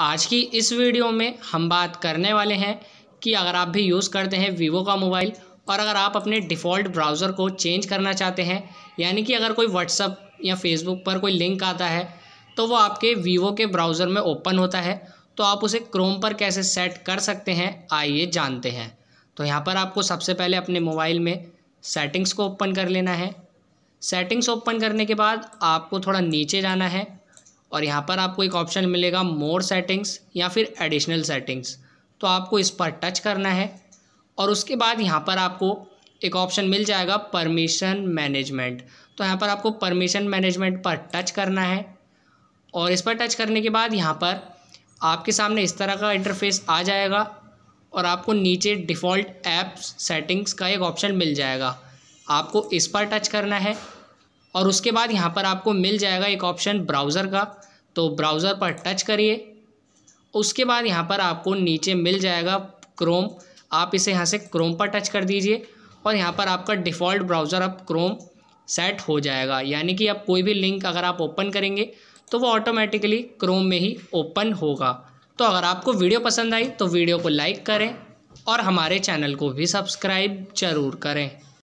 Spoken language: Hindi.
आज की इस वीडियो में हम बात करने वाले हैं कि अगर आप भी यूज़ करते हैं वीवो का मोबाइल और अगर आप अपने डिफ़ॉल्ट ब्राउज़र को चेंज करना चाहते हैं यानी कि अगर कोई व्हाट्सअप या फेसबुक पर कोई लिंक आता है तो वो आपके वीवो के ब्राउज़र में ओपन होता है तो आप उसे क्रोम पर कैसे सेट कर सकते हैं आइए जानते हैं तो यहाँ पर आपको सबसे पहले अपने मोबाइल में सेटिंग्स को ओपन कर लेना है सेटिंग्स ओपन करने के बाद आपको थोड़ा नीचे जाना है और यहाँ पर आपको एक ऑप्शन मिलेगा मोर सेटिंग्स या फिर एडिशनल सेटिंग्स तो आपको इस पर टच करना है और उसके बाद यहाँ पर आपको एक ऑप्शन मिल जाएगा परमिशन मैनेजमेंट तो यहाँ पर आपको परमिशन मैनेजमेंट पर टच करना है और इस पर टच करने के बाद यहाँ पर आपके सामने इस तरह का इंटरफेस आ जाएगा और आपको नीचे डिफ़ॉल्ट ऐप्स सेटिंग्स का एक ऑप्शन मिल जाएगा आपको इस पर टच करना है और उसके बाद यहाँ पर आपको मिल जाएगा एक ऑप्शन ब्राउज़र का तो ब्राउज़र पर टच करिए उसके बाद यहाँ पर आपको नीचे मिल जाएगा क्रोम आप इसे यहाँ से क्रोम पर टच कर दीजिए और यहाँ पर आपका डिफ़ॉल्ट ब्राउज़र अब क्रोम सेट हो जाएगा यानी कि अब कोई भी लिंक अगर आप ओपन करेंगे तो वो ऑटोमेटिकली क्रोम में ही ओपन होगा तो अगर आपको वीडियो पसंद आई तो वीडियो को लाइक करें और हमारे चैनल को भी सब्सक्राइब ज़रूर करें